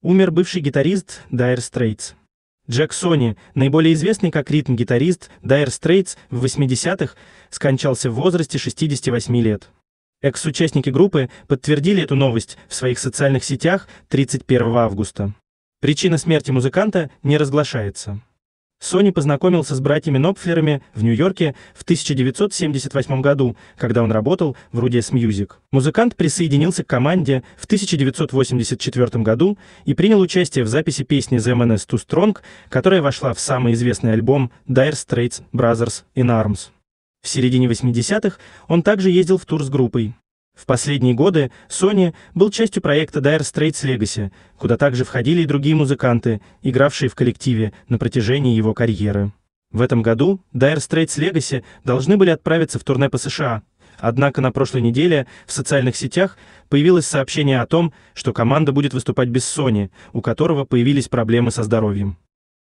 Умер бывший гитарист Dire Straits. Джек Сони, наиболее известный как ритм-гитарист Dire Straits в 80-х, скончался в возрасте 68 лет. Экс-участники группы подтвердили эту новость в своих социальных сетях 31 августа. Причина смерти музыканта не разглашается. Сони познакомился с братьями Нопфлерами в Нью-Йорке в 1978 году, когда он работал в Rudess Music. Музыкант присоединился к команде в 1984 году и принял участие в записи песни The MNS Too Strong, которая вошла в самый известный альбом Dire Straits Brothers in Arms. В середине 80-х он также ездил в тур с группой. В последние годы Sony был частью проекта Dire Straits Legacy, куда также входили и другие музыканты, игравшие в коллективе на протяжении его карьеры. В этом году Dire Straits Legacy должны были отправиться в турне по США. Однако на прошлой неделе в социальных сетях появилось сообщение о том, что команда будет выступать без Sony, у которого появились проблемы со здоровьем.